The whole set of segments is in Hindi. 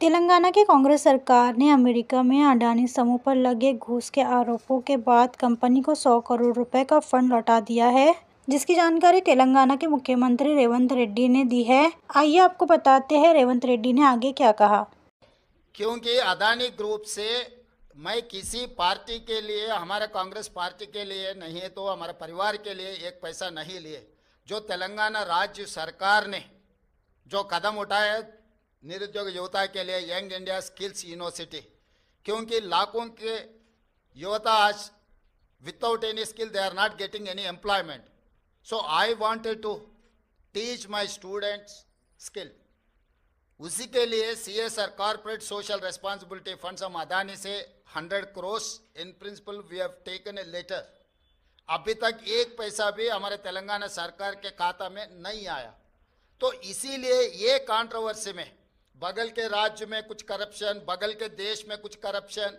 तेलंगाना की कांग्रेस सरकार ने अमेरिका में अडानी समूह पर लगे घूस के आरोपों के बाद कंपनी को 100 करोड़ रुपए का फंड लौटा दिया है जिसकी जानकारी तेलंगाना के मुख्यमंत्री रेवंत रेड्डी ने दी है आइए आपको बताते हैं रेवंत रेड्डी ने आगे क्या कहा क्योंकि अदानी ग्रुप से मैं किसी पार्टी के लिए हमारे कांग्रेस पार्टी के लिए नहीं तो हमारे परिवार के लिए एक पैसा नहीं लिए जो तेलंगाना राज्य सरकार ने जो कदम उठाया निरुद्योग युवता के लिए यंग इंडिया स्किल्स यूनिवर्सिटी क्योंकि लाखों के युवता आज without any skill they are not getting any employment so I wanted to teach my students skill उसी के लिए C S R corporate social responsibility fund हम अदानी से 100 crores in principle we have taken a letter अभी तक एक पैसा भी हमारे तेलंगाना सरकार के खाता में नहीं आया तो इसीलिए ये कॉन्ट्रोवर्सी में बगल के राज्य में कुछ करप्शन बगल के देश में कुछ करप्शन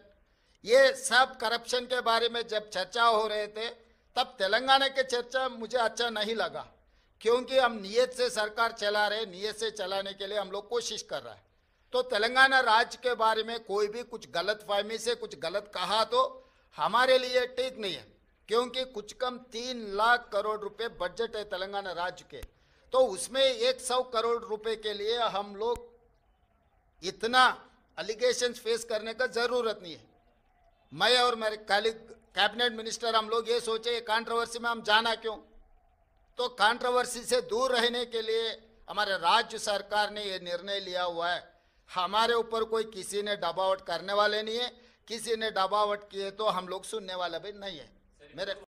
ये सब करप्शन के बारे में जब चर्चा हो रहे थे तब तेलंगाना के चर्चा मुझे अच्छा नहीं लगा क्योंकि हम नियत से सरकार चला रहे नियत से चलाने के लिए हम लोग कोशिश कर रहे हैं तो तेलंगाना राज्य के बारे में कोई भी कुछ गलत फहमी से कुछ गलत कहा तो हमारे लिए ठीक नहीं है क्योंकि कुछ कम तीन लाख करोड़ रुपए बजट है तेलंगाना राज्य के तो उसमें एक सौ करोड़ रुपए के लिए हम लोग इतना अलिगेशन फेस करने का ज़रूरत नहीं है मैं और मेरे कलीग कैबिनेट मिनिस्टर हम लोग ये सोचे ये कॉन्ट्रोवर्सी में हम जाना क्यों तो कॉन्ट्रोवर्सी से दूर रहने के लिए हमारे राज्य सरकार ने ये निर्णय लिया हुआ है हमारे ऊपर कोई किसी ने दबावट करने वाले नहीं है किसी ने डबावट किए तो हम लोग सुनने वाला भी नहीं है मेरे